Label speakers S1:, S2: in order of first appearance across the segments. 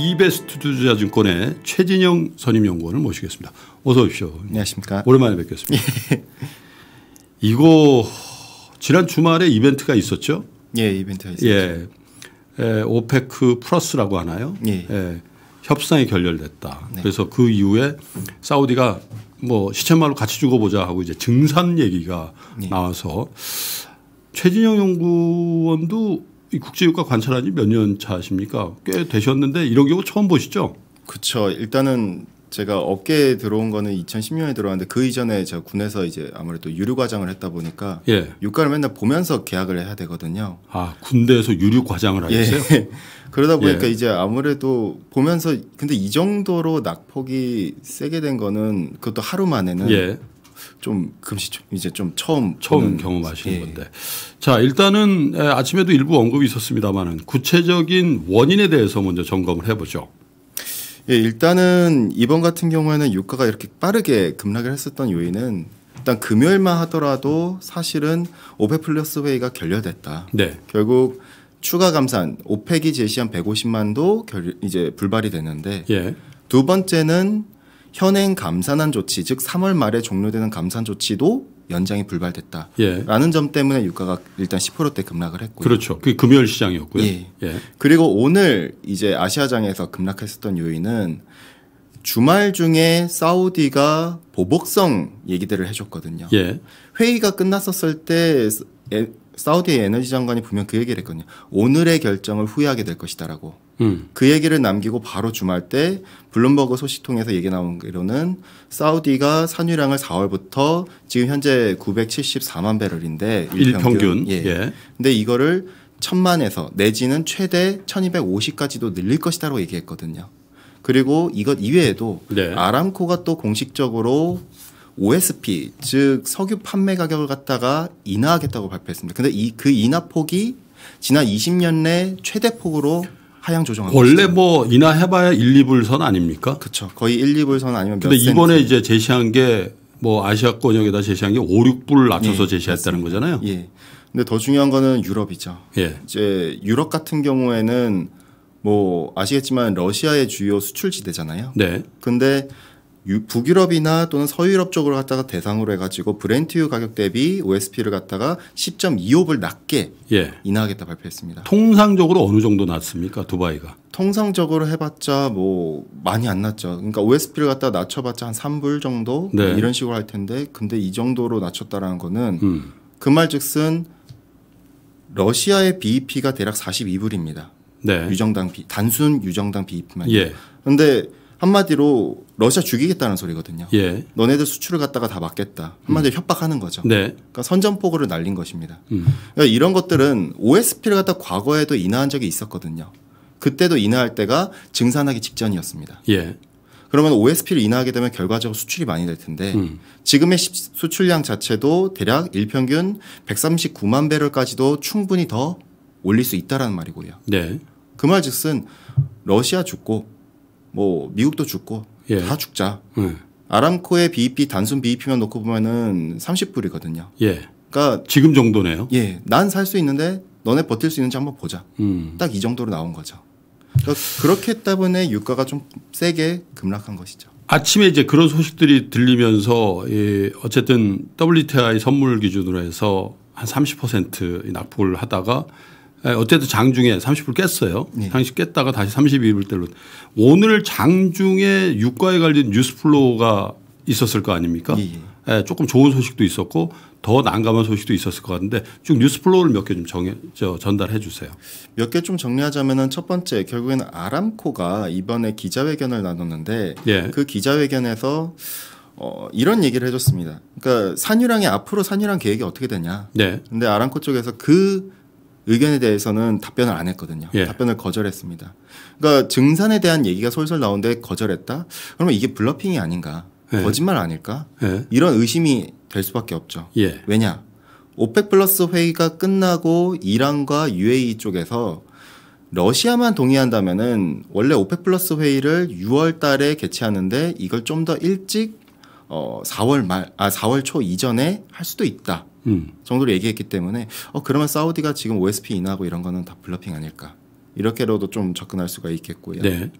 S1: 이베스트 투자증권의 최진영 선임연구원을 모시겠습니다. 어서 오십시오. 안녕하십니까. 오랜만에 뵙겠습니다. 이거 지난 주말에 이벤트가 있었죠?
S2: 예, 이벤트가 있었죠. 예.
S1: 에, 오페크 플러스라고 하나요? 예. 에, 예. 협상이 결렬됐다. 네. 그래서 그 이후에 사우디가 뭐 시쳇말로 같이 죽어보자 하고 이제 증산 얘기가 예. 나와서 최진영 연구원도
S2: 국제유가 관찰한 지몇 년 차십니까? 꽤 되셨는데 이런 경우 처음 보시죠? 그렇죠. 일단은 제가 업계에 들어온 거는 2010년에 들어왔는데 그 이전에 제가 군에서 이제 아무래도 유류 과장을 했다 보니까 예. 유가를 맨날 보면서 계약을 해야 되거든요.
S1: 아 군대에서 유류 과장을 예. 하셨어요?
S2: 예. 그러다 보니까 예. 이제 아무래도 보면서 근데 이 정도로 낙폭이 세게 된 거는 그것도 하루 만에는 예.
S1: 좀 금시초 이제 좀 처음
S2: 처음 경험하시는 예, 예. 건데
S1: 자 일단은 아침에도 일부 언급이 있었습니다만은 구체적인 원인에 대해서 먼저 점검을 해보죠. 예,
S2: 일단은 이번 같은 경우에는 유가가 이렇게 빠르게 급락을 했었던 요인은 일단 금요일만 하더라도 사실은 오펙 플러스 회의가 결렬됐다. 네. 결국 추가 감산 오펙이 제시한 150만도 결, 이제 불발이 됐는데 예. 두 번째는 현행 감산한 조치 즉 3월 말에 종료되는 감산 조치도 연장이 불발됐다. 예. 라는 예. 점 때문에 유가가 일단 10%대 급락을 했고요.
S1: 그렇죠. 그게 금요일
S2: 시장이었고요. 예. 예. 그리고 오늘 이제 아시아장에서 급락했었던 요인은 주말 중에 사우디가 보복성 얘기들을 해줬거든요. 예. 회의가 끝났었을 때 사우디의 에너지 장관이 분명 그 얘기를 했거든요. 오늘의 결정을 후회하게 될 것이다라고. 음. 그 얘기를 남기고 바로 주말 때 블룸버그 소식통해서 얘기 나온 거로는 사우디가 산유량을 4월부터 지금 현재 974만 배럴인데 일평균. 예. 예. 근데 이거를 천만에서 내지는 최대 1250까지도 늘릴 것이다라고 얘기했거든요. 그리고 이것 이외에도 네. 아람코가 또 공식적으로 OSP 즉 석유 판매 가격을 갖다가 인하하겠다고 발표했습니다. 근데 이 그 인하 폭이 지난 20년 내 최대 폭으로 하향 조정한 원래 있어요.
S1: 뭐 인하해봐야 1, 2불선 아닙니까?
S2: 그렇죠. 거의 1, 2불선 아니면 근데 이번에
S1: 센트. 이제 제시한 게 뭐 아시아권 역에다 제시한
S2: 게 5, 6불 낮춰서 예, 제시했다는 맞습니다. 거잖아요. 예. 근데 더 중요한 거는 유럽이죠. 예. 이제 유럽 같은 경우에는 뭐 아시겠지만 러시아의 주요 수출 지대잖아요. 네. 근데 북유럽이나 또는 서유럽 쪽으로 갔다가 대상으로 해가지고 브렌트유 가격 대비 OSP를 갖다가 10.25불 낮게 예. 인하하겠다 발표했습니다. 통상적으로 어느 정도 낮습니까 두바이가? 통상적으로 해봤자 뭐 많이 안 낮죠. 그러니까 OSP를 갖다 낮춰봤자 한 3불 정도 네. 이런 식으로 할 텐데 근데 이 정도로 낮췄다라는 거는 음. 그 말즉슨 러시아의 BEP가 대략 42불입니다. 네. 유정당 비 단순 유정당 BEP만. 예. 근데 한마디로 러시아 죽이겠다는 소리거든요. 예. 너네들 수출을 갖다가 다 막겠다. 한마디로 음. 협박하는 거죠. 네. 그러니까 선전포고를 날린 것입니다. 음. 그러니까 이런 것들은 OSP를 갖다 과거에도 인하한 적이 있었거든요. 그때도 인하할 때가 증산하기 직전이었습니다. 예. 그러면 OSP를 인하하게 되면 결과적으로 수출이 많이 될 텐데 음. 지금의 수출량 자체도 대략 일평균 139만 배럴까지도 충분히 더 올릴 수 있다라는 말이고요. 네. 그 말즉슨 러시아 죽고 뭐 미국도 죽고 예. 다 죽자. 예. 아람코의 BEP 단순 BEP만 놓고 보면은 30불이거든요. 예. 그러니까 지금
S1: 정도네요. 예,
S2: 난 살 수 있는데 너네 버틸 수 있는지 한번 보자. 음. 딱이 정도로 나온 거죠. 그러니까 그렇게 때문에 유가가 좀 세게 급락한 것이죠.
S1: 아침에 이제 그런 소식들이 들리면서 예, 어쨌든 WTI 선물 기준으로 해서 한 30% 낙폭을 하다가 예, 어쨌든 장중에 30불 깼어요. 30 예. 깼다가 다시 32불대로 오늘 장중에 유가에 관련 뉴스플로우가 있었을 거 아닙니까? 예, 예, 조금 좋은 소식도 있었고 더 난감한 소식도 있었을 것 같은데 쭉 뉴스플로우를 몇 개좀 정해 저 전달해 주세요.
S2: 몇 개 좀 정리하자면은 첫 번째 결국에는 아람코가 이번에 기자회견을 나눴는데 예. 그 기자회견에서 어, 이런 얘기를 해줬습니다. 그러니까 산유랑이 앞으로 산유랑 계획이 어떻게 되냐. 네. 근데 아람코 쪽에서 그 의견에 대해서는 답변을 안 했거든요. 예. 답변을 거절했습니다. 그러니까 증산에 대한 얘기가 솔솔 나오는데 거절했다? 그러면 이게 블러핑이 아닌가? 예. 거짓말 아닐까? 예. 이런 의심이 될 수밖에 없죠. 예. 왜냐? 오펙 플러스 회의가 끝나고 이란과 UAE 쪽에서 러시아만 동의한다면은 원래 오펙 플러스 회의를 6월 달에 개최하는데 이걸 좀 더 일찍 어 4월 말 아 4월 초 이전에 할 수도 있다. 음. 정도로 얘기했기 때문에 어 그러면 사우디가 지금 OSP 인하고 이런 거는 다 블러핑 아닐까 이렇게라도좀 접근할 수가 있겠고요. 네.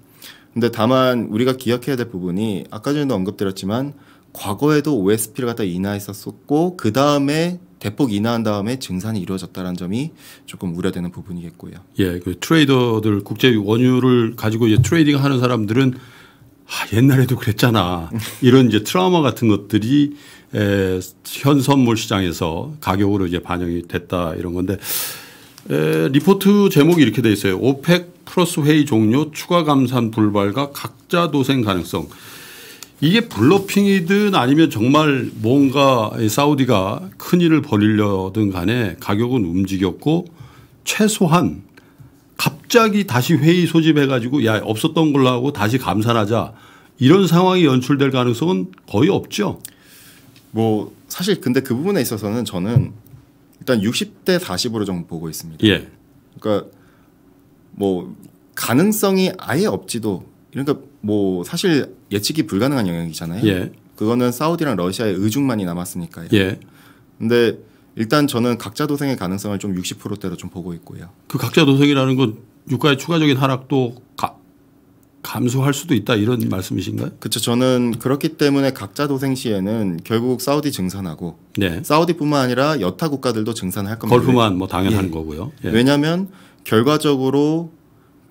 S2: 근데 다만 우리가 기억해야 될 부분이 아까 전에도 언급드렸지만 과거에도 OSP를 갖다 인하했었었고 그 다음에 대폭 인하한 다음에 증산이 이루어졌다는 점이 조금 우려되는 부분이겠고요.
S1: 예, 그 트레이더들 국제 원유를 가지고 이제 트레이딩 하는 사람들은 아, 옛날에도 그랬잖아. 이런 이제 트라우마 같은 것들이 에, 현 선물 시장에서 가격으로 이제 반영이 됐다 이런 건데 에, 리포트 제목이 이렇게 돼 있어요. 오펙 플러스 회의 종료 추가 감산 불발과 각자 도생 가능성. 이게 블러핑이든 아니면 정말 뭔가 사우디가 큰일을 벌이려든 간에 가격은 움직였고 최소한 갑자기 다시 회의 소집해가지고 야 없었던 걸로 하고 다시 감산하자
S2: 이런 상황이 연출될 가능성은 거의 없죠. 뭐 사실 근데 그 부분에 있어서는 저는 일단 60대 40으로 좀 보고 있습니다. 예. 그러니까 뭐 가능성이 아예 없지도 그러니까 뭐 사실 예측이 불가능한 영역이잖아요. 예. 그거는 사우디랑 러시아의 의중만이 남았으니까요. 예. 근데 일단 저는 각자 도생의 가능성을 좀 60%대로 좀 보고 있고요. 그
S1: 각자 도생이라는 건 유가의 추가적인 하락도 가, 감소할 수도 있다 이런 말씀이신가요?
S2: 그렇죠. 저는 그렇기 때문에 각자 도생 시에는 결국 사우디 증산하고 네. 사우디뿐만 아니라 여타 국가들도 증산할 겁니다. 걸프만 뭐 당연한 예. 거고요. 예. 왜냐하면 결과적으로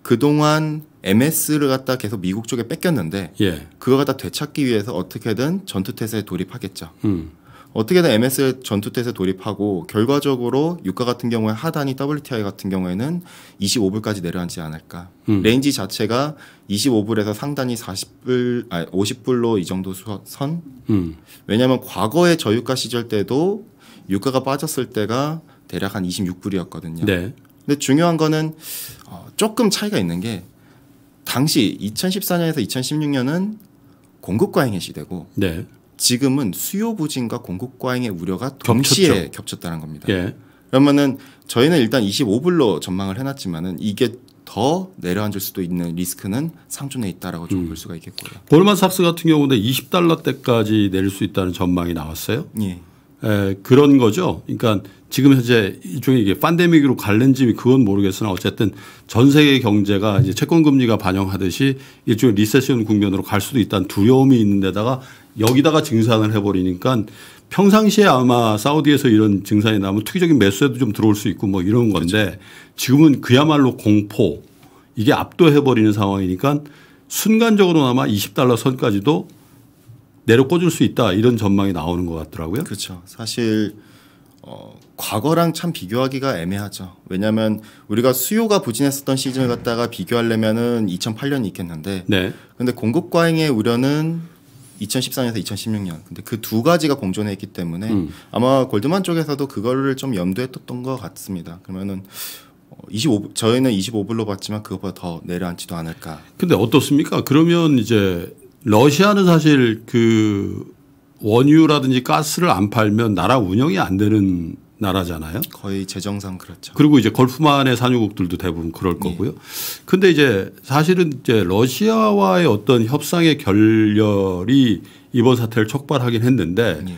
S2: 그동안 MS를 갖다 계속 미국 쪽에 뺏겼는데 예. 그거 갖다 되찾기 위해서 어떻게든 전투태세에 돌입하겠죠. 음. 어떻게든 MS 전투태세 돌입하고 결과적으로 유가 같은 경우에 하단이 WTI 같은 경우에는 25불까지 내려앉지 않을까. 음. 레인지 자체가 25불에서 상단이 40불, 아니 50불로 이 정도 선. 음. 왜냐하면 과거의 저유가 시절 때도 유가가 빠졌을 때가 대략 한 26불이었거든요. 네. 근데 중요한 거는 어, 조금 차이가 있는 게 당시 2014년에서 2016년은 공급 과잉의 시대고 네. 지금은 수요 부진과 공급 과잉의 우려가 동시에 겹쳤다는 겁니다. 예. 그러면은 저희는 일단 25불로 전망을 해놨지만은 이게 더 내려앉을 수도 있는 리스크는 상존에 있다라고 좀볼 음. 수가 있겠고요.
S1: 보르삭스 같은 경우는 20달러 대까지 내릴 수 있다는 전망이 나왔어요. 예. 에, 예, 그런 거죠. 그러니까 지금 현재 일종의 이게 팬데믹으로 갈는지 그건 모르겠으나 어쨌든 전 세계 경제가 이제 채권 금리가 반영하듯이 일종의 리세션 국면으로 갈 수도 있다는 두려움이 있는데다가 여기다가 증산을 해버리니까 평상시에 아마 사우디에서 이런 증산이 나면 투기적인 매수에도 좀 들어올 수 있고 뭐 이런 건데 지금은 그야말로 공포 이게 압도해버리는 상황이니까 순간적으로나마
S2: 20달러 선까지도 내려 꽂을 수 있다 이런 전망이 나오는 것 같더라고요. 그렇죠. 사실 어, 과거랑 참 비교하기가 애매하죠. 왜냐하면 우리가 수요가 부진했었던 시즌을 갖다가 비교하려면은 2008년이 있겠는데, 네. 근데 공급 과잉의 우려는 2014년에서 2016년. 근데 그 두 가지가 공존해 있기 때문에 음. 아마 골드만 쪽에서도 그거를 좀 염두에 뒀던 것 같습니다. 그러면은 25 어, 저희는 25불로 봤지만 그것보다 더 내려앉지도 않을까.
S1: 근데 어떻습니까? 그러면 이제 러시아는 사실 그 원유라든지 가스를 안 팔면 나라 운영이 안 되는 나라잖아요. 거의 재정상 그렇죠. 그리고 이제 걸프만의 산유국들도 대부분 그럴 예. 거고요. 네. 근데 이제 사실은 이제 러시아와의 어떤 협상의 결렬이 이번 사태를 촉발하긴 했는데 네. 예.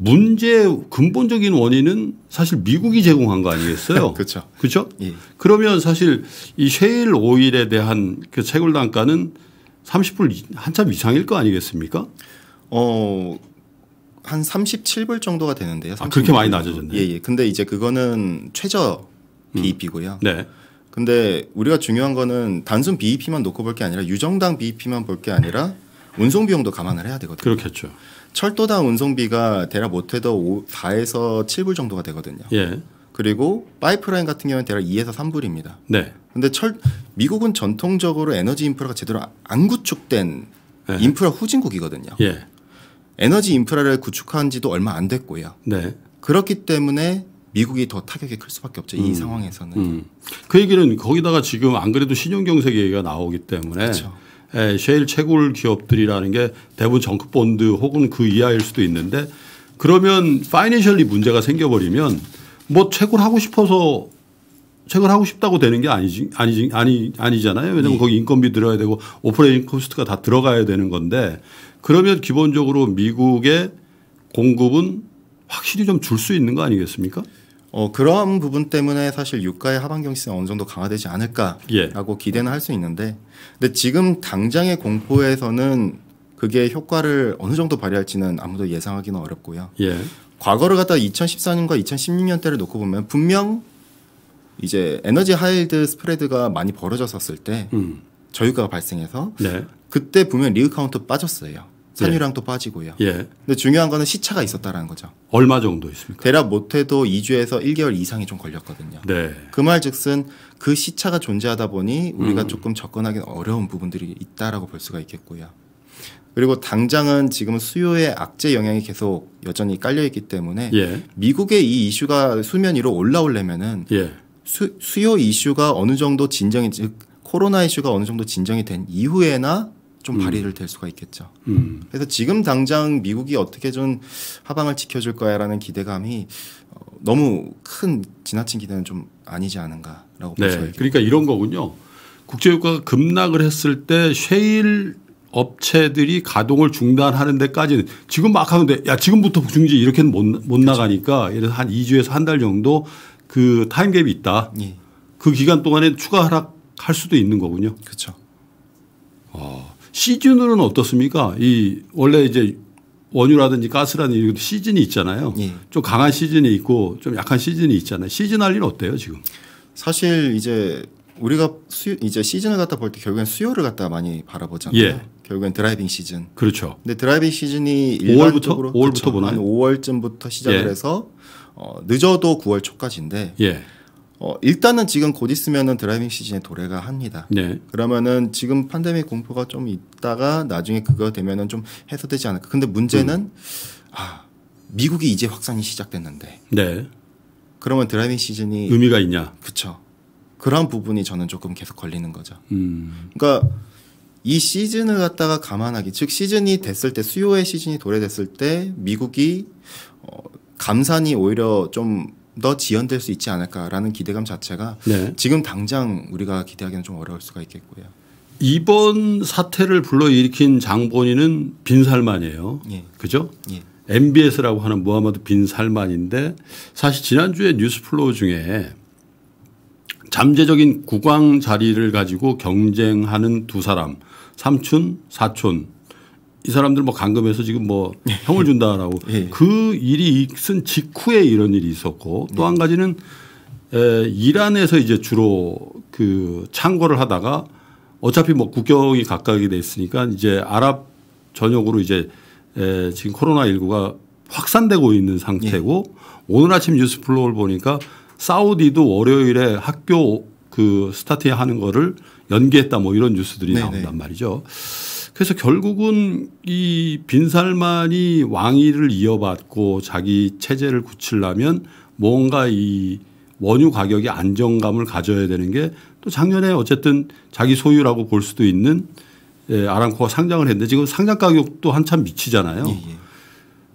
S1: 문제의 근본적인 원인은 사실 미국이 제공한 거 아니겠어요? 그렇죠. 그렇죠? 예. 그러면 사실 이 셰일 오일에 대한 그 채굴 단가는 30불
S2: 한참 이상일 거 아니겠습니까? 어, 한 37불 정도가 되는데요. 아, 그렇게 많이 낮아졌네. 예, 예. 근데 이제 그거는 최저 BEP고요. 음. E 네. 근데 우리가 중요한 거는 단순 BEP만 놓고 볼 게 아니라 유정당 BEP만 볼 게 아니라 운송 비용도 감안을 해야 되거든요. 그렇겠죠. 철도당 운송비가 대략 못해도 4에서 7불 정도가 되거든요. 예. 그리고 파이프라인 같은 경우는 대략 2에서 3불입니다. 네. 근데 철 미국은 전통적으로 에너지 인프라가 제대로 안 구축된 예. 인프라 후진국이거든요. 예. 에너지 인프라를 구축한 지도 얼마 안 됐고요. 네. 그렇기 때문에 미국이 더 타격이 클 수밖에 없죠. 이 음. 상황에서는. 음.
S1: 그 얘기는 거기다가 지금 안 그래도 신용경색 얘기가 나오기 때문에 그렇죠. 에, 셰일 채굴 기업들이라는 게 대부분 정크본드 혹은 그 이하일 수도 있는데 그러면 파이낸셜리 문제가 생겨버리면 뭐 채굴하고 싶어서 책을 하고 싶다고 되는 게 아니지, 아니지, 아니, 아니잖아요. 왜냐하면 예. 거기 인건비 들어야 되고 오퍼레이팅 코스트가 다 들어가야 되는 건데 그러면 기본적으로 미국의 공급은
S2: 확실히 좀 줄 수 있는 거 아니겠습니까? 어, 그러한 부분 때문에 사실 유가의 하반 경시세 어느 정도 강화되지 않을까라고 예. 기대는 할 수 있는데 근데 지금 당장의 공포에서는 그게 효과를 어느 정도 발휘할지는 아무도 예상하기는 어렵고요. 예. 과거를 갖다 2014년과 2016년 때를 놓고 보면 분명 이제 에너지 하일드 스프레드가 많이 벌어졌었을 때 음. 저유가가 발생해서 네. 그때 보면 리그 카운트 빠졌어요. 산유량도 예. 네. 빠지고요. 예. 근데 중요한 거는 시차가 있었다라는 거죠. 얼마 정도 있습니까? 대략 못해도 2주에서 1개월 이상이 좀 걸렸거든요. 네. 그말 즉슨 그 시차가 존재하다 보니 우리가 음. 조금 접근하기 어려운 부분들이 있다라고 볼 수가 있겠고요. 그리고 당장은 지금 수요의 악재 영향이 계속 여전히 깔려 있기 때문에 예. 미국의 이 이슈가 수면 위로 올라오려면은 예. 수, 수요 이슈가 어느 정도 진정이 즉 코로나 이슈가 어느 정도 진정이 된 이후에나 좀발의를될 음. 수가 있겠죠. 음. 그래서 지금 당장 미국이 어떻게 좀 하방을 지켜줄 거야라는 기대감이 어, 너무 큰 지나친 기대는 좀 아니지 않은가라고 네. 보죠.
S1: 그러니까 이런 거군요. 국제유가가 급락을 했을 때 쉐일 업체들이 가동을 중단하는 데까지는 지금 막 하는데 야 지금부터 중지 이렇게는 못, 못 그렇죠. 나가니까 예를 한 2주에서 한 달 정도 그 타임갭이 있다. 예. 그 기간 동안에 추가 하락할 수도 있는 거군요. 그렇죠. 어, 시즌으로는 어떻습니까? 이 원래 이제 원유라든지 가스라든지 이런 시즌이 있잖아요. 예. 좀 강한 시즌이 있고 좀 약한 시즌이 있잖아요. 시즌 할일 어때요 지금? 사실
S2: 이제 우리가 수, 요 이제 시즌을 갖다 볼 때 결국엔 수요를 갖다 많이 바라보잖아요. 예. 결국엔 드라이빙 시즌. 그렇죠. 근데 드라이빙 시즌이 5월부터 5월부터 보나요? 5월쯤부터 시작을 예. 해서 어, 늦어도 9월 초까지인데 예. 어, 일단은 지금 곧있으면 드라이빙 시즌에 도래가 합니다. 네. 그러면은 지금 판데믹 공포가 좀 있다가 나중에 그거 되면은 좀 해소되지 않을까. 근데 문제는 음. 아, 미국이 이제 확산이 시작됐는데. 네. 그러면 드라이빙 시즌이 의미가 있냐? 그쵸. 그런 부분이 저는 조금 계속 걸리는 거죠. 음. 그러니까 이 시즌을 갖다가 감안하기, 즉 시즌이 됐을 때 수요의 시즌이 도래됐을 때 미국이 어, 감산이 오히려 좀 더 지연될 수 있지 않을까라는 기대감 자체가 네. 지금 당장 우리가 기대하기는 좀 어려울 수가 있겠고요.
S1: 이번 사태를 불러일으킨 장본인은 빈살만이에요. 예. 그죠? 예. MBS라고 하는 무하마드 빈살만인데 사실 지난주에 뉴스플로우 중에 잠재적인 국왕 자리를 가지고 경쟁하는 두 사람 삼촌 사촌 이 사람들 뭐 감금해서 지금 뭐 예. 형을 준다라고 예. 그 일이 익은 직후에 이런 일이 있었고 또 한 가지는 에, 이란에서 이제 주로 그 창궐을 하다가 어차피 뭐 국경이 가까이 돼 있으니까 이제 아랍 전역으로 이제 에, 지금 코로나 19가 확산되고 있는 상태고 예. 오늘 아침 뉴스 플로우를 보니까 사우디도 월요일에 학교 그 스타트 하는 거를 연기했다 뭐 이런 뉴스들이 네네. 네. 나온단 말이죠. 그래서 결국은 이 빈살만이 왕위를 이어받고 자기 체제를 굳히려면 뭔가 이 원유 가격이 안정감을 가져야 되는 게 또 작년에 어쨌든 자기 소유라고 볼 수도 있는 예, 아랑코가 상장을 했는데 지금 상장 가격도 한참 미치잖아요. 예, 예.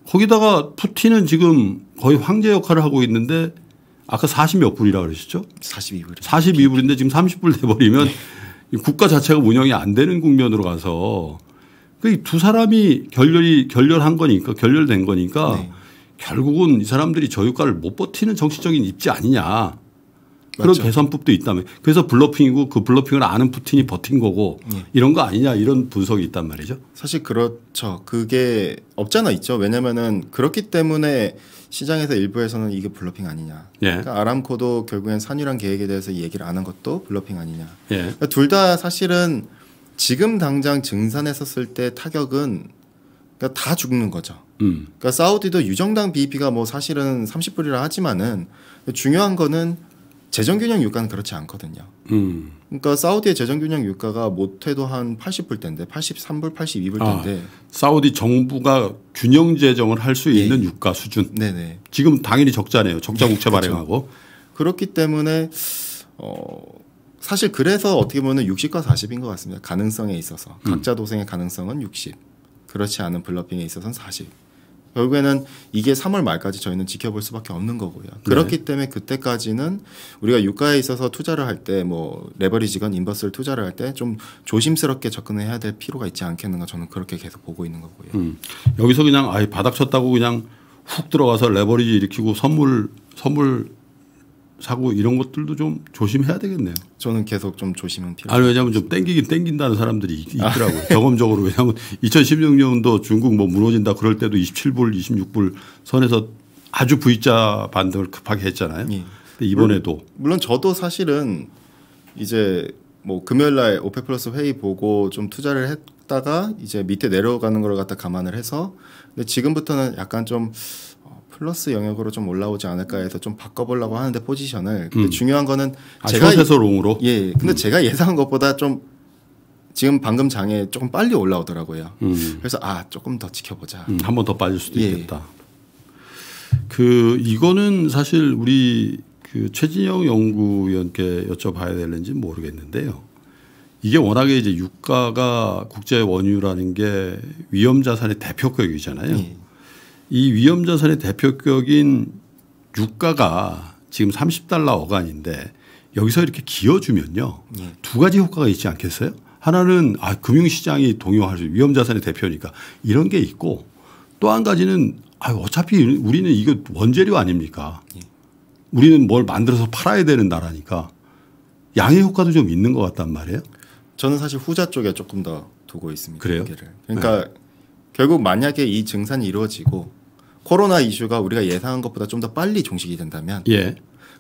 S1: 거기다가 푸틴은 지금 거의 황제 역할을 하고 있는데 아까 40몇 불이라고 그러셨죠? 42불. 42불인데 지금 30불 돼버리면 예. 국가 자체가 운영이 안 되는 국면으로 가서 그 두 사람이 결렬이 결렬한 거니까 결렬된 거니까 네. 결국은 이 사람들이 저유가를 못 버티는 정치적인 입지 아니냐. 그런 맞죠. 계산법도 있다면 그래서 블러핑이고 그 블러핑을 아는 푸틴이 버틴 거고 네. 이런 거 아니냐 이런 분석이 있단 말이죠.
S2: 사실 그렇죠. 그게 없잖아 있죠. 왜냐면은 그렇기 때문에 시장에서 일부에서는 이게 블러핑 아니냐. 예. 그러니까 아람코도 결국엔 산유랑 계획에 대해서 얘기를 안 한 것도 블러핑 아니냐. 예. 그러니까 둘다 사실은 지금 당장 증산했었을 때 타격은 그러니까 다 죽는 거죠. 음. 그러니까 사우디도 유정당 BEP가 뭐 사실은 30불이라 하지만은 중요한 거는 재정 균형 유가는 그렇지 않거든요. 음. 그러니까 사우디의 재정 균형 유가가 못해도 한 80불 대인데 83불, 82불 대데 아,
S1: 사우디 정부가 균형 재정을 할 수 있는 네. 유가 수준. 네네.
S2: 지금 당연히 적자네요. 적자 네, 국채 네, 발행하고. 그렇 그렇기 때문에 어 사실 그래서 어떻게 보면 60과 40인 것 같습니다. 가능성에 있어서 음. 각자 도생의 가능성은 60. 그렇지 않은 블러핑에 있어서는 40. 결국에는 이게 3월 말까지 저희는 지켜볼 수밖에 없는 거고요. 그렇기 네. 때문에 그때까지는 우리가 유가에 있어서 투자를 할 때 뭐 레버리지건 인버스를 투자를 할 때 좀 조심스럽게 접근해야 될 필요가 있지 않겠는가 저는 그렇게 계속 보고 있는 거고요.
S1: 음. 여기서 그냥 아예 바닥 쳤다고 그냥 훅 들어가서 레버리지 일으키고 선물 선물 사고 이런 것들도 좀 조심해야 되겠네요.
S2: 저는 계속 좀 조심은 필요.
S1: 아니 왜냐하면 좀 땡기긴 땡긴다는 사람들이 있더라고요. 아. 경험적으로 왜냐하면 2016년도 중국 뭐 무너진다 그럴 때도 27불, 26불 선에서
S2: 아주 V자
S1: 반등을 급하게 했잖아요. 예. 이번에도 물론,
S2: 물론 저도 사실은 이제 뭐 금요일 날 오페 플러스 회의 보고 좀 투자를 했다가 이제 밑에 내려가는 걸 갖다 감안을 해서 근데 지금부터는 약간 좀 플러스 영역으로 좀 올라오지 않을까 해서 좀 바꿔보려고 하는데 포지션을 근데 음. 중요한 거는 아, 제가 숏서
S1: 롱으로 예, 예
S2: 근데 음. 제가 예상한 것보다 좀 지금 방금 장에 조금 빨리 올라오더라고요 음. 그래서 아 조금 더 지켜보자 음, 한번더 빠질 수도 예. 있겠다
S1: 그 이거는 사실 우리 그 최진영 연구위원께 여쭤봐야 되는지 모르겠는데요 이게 워낙에 이제 유가가 국제 원유라는 게 위험 자산의 대표격이잖아요. 예. 이 위험자산의 대표격인 유가가 지금 30달러 어간인데 여기서 이렇게 기어주면요. 네. 두 가지 효과가 있지 않겠어요? 하나는 아, 금융시장이 동요할 수 위험자산의 대표니까 이런 게 있고 또 한 가지는 아, 어차피 우리는 이거 원재료 아닙니까? 네. 우리는 뭘 만들어서 팔아야 되는 나라니까
S2: 양의 효과도 좀 있는 것 같단 말이에요. 저는 사실 후자 쪽에 조금 더 두고 있습니다. 그래요? 그러니까 네. 결국 만약에 이 증산이 이루어지고 코로나 이슈가 우리가 예상한 것보다 좀 더 빨리 종식이 된다면 예.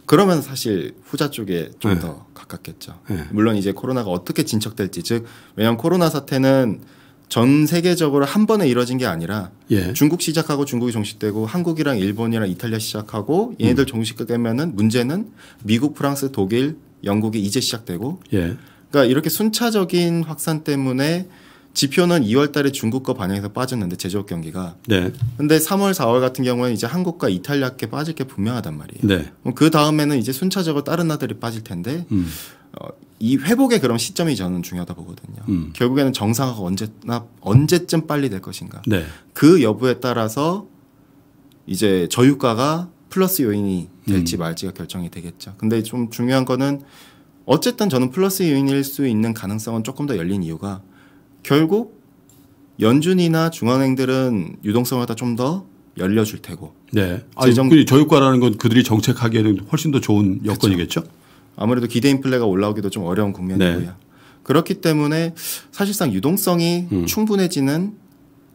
S2: 그러면 사실 후자 쪽에 좀더 예. 네. 가깝겠죠. 네. 물론 이제 코로나가 어떻게 진척될지 즉 왜냐하면 코로나 사태는 전 세계적으로 한 번에 이뤄진 게 아니라 예. 중국 시작하고 중국이 종식되고 한국이랑 일본이랑 이탈리아 시작하고 얘네들 음. 종식되면은 문제는 미국, 프랑스, 독일, 영국이 이제 시작되고 예. 그러니까 이렇게 순차적인 확산 때문에 지표는 2월 달에 중국 과 반영해서 빠졌는데 제조업 경기가. 네. 근데 3월, 4월 같은 경우에는 이제 한국과 이탈리아께 빠질 게 분명하단 말이에요. 네. 그 다음에는 이제 순차적으로 다른 나들이 빠질 텐데 음. 어, 이 회복의 그런 시점이 저는 중요하다 보거든요. 음. 결국에는 정상화가 언제나 언제쯤 빨리 될 것인가. 네. 그 여부에 따라서 이제 저유가가 플러스 요인이 될지 음. 말지가 결정이 되겠죠. 근데 좀 중요한 거는 어쨌든 저는 플러스 요인일 수 있는 가능성은 조금 더 열린 이유가 결국 연준이나 중앙은행들은 유동성을 다좀 더 열려줄 테고. 네. 아, 재정... 아니, 그 저유가라는 건 그들이
S1: 정책하기에는 훨씬 더 좋은 여건이겠죠. 그렇죠.
S2: 아무래도 기대 인플레가 올라오기도 좀 어려운 국면이고요. 네. 그렇기 때문에 사실상 유동성이 음. 충분해지는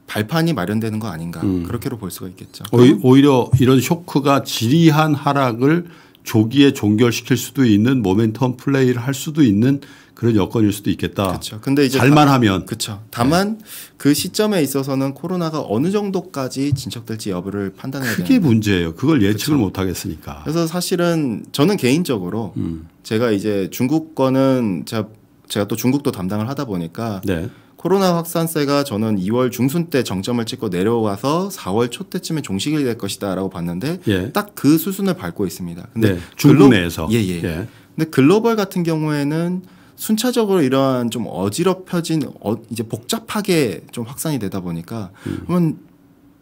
S2: 발판이 마련되는 거 아닌가 음. 그렇게로 볼 수가 있겠죠.
S1: 오히려 이런 쇼크가 지리한 하락을 조기에 종결시킬 수도 있는 모멘텀 플레이를
S2: 할 수도 있는 그런 여건일 수도 있겠다. 그렇죠. 근데 이제 잘만 다, 하면 그렇죠. 다만 네. 그 시점에 있어서는 코로나가 어느 정도까지 진척될지 여부를 판단해야 되는 그게 문제예요. 그걸 예측을 그쵸. 못 하겠으니까. 그래서 사실은 저는 개인적으로 음. 제가 이제 중국 거는 제가, 제가 또 중국도 담당을 하다 보니까 네. 코로나 확산세가 저는 2월 중순 때 정점을 찍고 내려와서 4월 초 때쯤에 종식이 될 것이다라고 봤는데 예. 딱그 수순을 밟고 있습니다. 근데 네. 중국 내에서 예예. 예. 예. 근데 글로벌 같은 경우에는 순차적으로 이러한좀 어지럽혀진 어, 이제 복잡하게 좀 확산이 되다 보니까 음. 그러면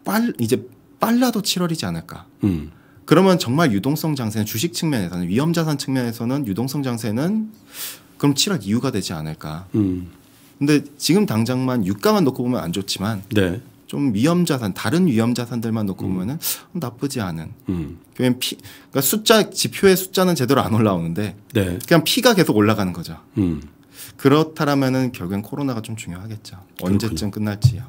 S2: 빨 이제 빨라도 7월이지 않을까. 음. 그러면 정말 유동성 장세는 주식 측면에서는 위험 자산 측면에서는 유동성 장세는 그럼 7월 이후가 되지 않을까. 음. 근데 지금 당장만 유가만 놓고 보면 안 좋지만 네. 좀 위험 자산 다른 위험 자산들만 놓고 음. 보면은 음, 나쁘지 않은. 음. 그냥 피 그러니까 숫자 지표의 숫자는 제대로 안 올라오는데 네. 그냥 피가 계속 올라가는 거죠. 음. 그렇다라면은 결국엔 코로나가 좀 중요하겠죠. 언제쯤 그렇군요. 끝날지요.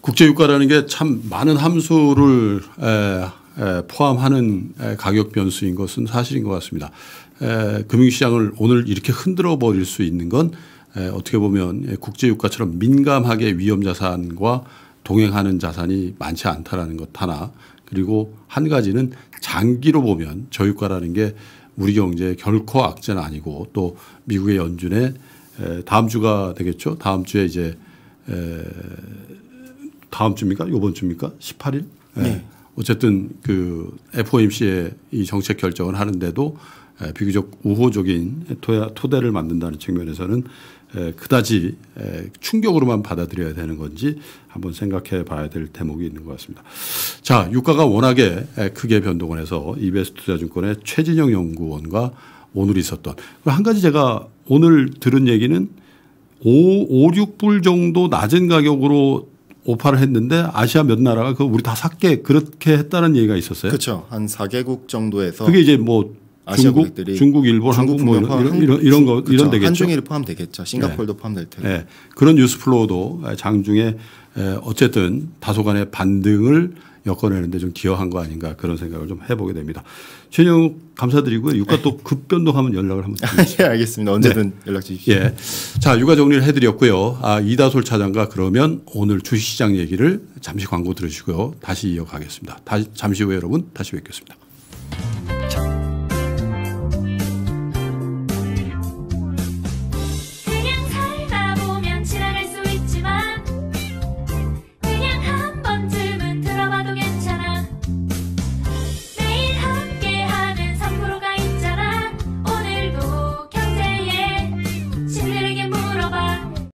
S1: 국제유가라는 게 참 많은 함수를 에, 에, 포함하는 에, 가격 변수인 것은 사실인 것 같습니다. 에, 금융시장을 오늘 이렇게 흔들어 버릴 수 있는 건 에, 어떻게 보면 국제유가처럼 민감하게 위험자산과 동행하는 자산이 많지 않다라는 것 하나 그리고 한 가지는 장기로 보면 저유가라는 게 우리 경제 결코 악재는 아니고 또 미국의 연준의 다음 주가 되겠죠. 다음 주에 이제 다음 주입니까? 요번 주입니까? 18일? 예. 네. 어쨌든 그 FOMC의 이 정책 결정을 하는데도 비교적 우호적인 토대를 만든다는 측면에서는 그다지 충격으로만 받아들여야 되는 건지 한번 생각해 봐야 될 대목이 있는 것 같습니다. 자, 유가가 워낙에 크게 변동을 해서 이베스 투자증권의 최진영 연구원과 오늘 있었던 한 가지 제가 오늘 들은 얘기는 5, 5 6불 정도 낮은 가격으로 오파를 했는데 아시아 몇 나라가 그 우리 다 샀게 그렇게 했다는 얘기가 있었어요.
S2: 그렇죠. 한 4개국 정도에서 그게 이제 뭐 중국, 고들이 중국, 일본, 한국 뭐 이런 이런, 이런 거그렇 이런 되겠죠. 한중일 포함되겠죠. 싱가폴도 네. 포함될 테고.
S1: 네. 그런 뉴스 플로우도 장중에 어쨌든 다소간의 반등을 엮어내는데 좀 기여한 거 아닌가 그런 생각을 좀 해보게 됩니다. 최영 감사드리고요. 유가 또 네. 급변동하면 연락을 한번 예, 드리겠습니다. 예,
S2: 알겠습니다. 언제든 네. 연락 주십시오. 예.
S1: 자, 유가 정리를 해드렸고요. 아, 이다솔 차장과 그러면 오늘 주시장 얘기를 잠시 광고 들으시고요. 다시 이어가겠습니다. 다시, 잠시 후에 여러분 다시 뵙겠습니다.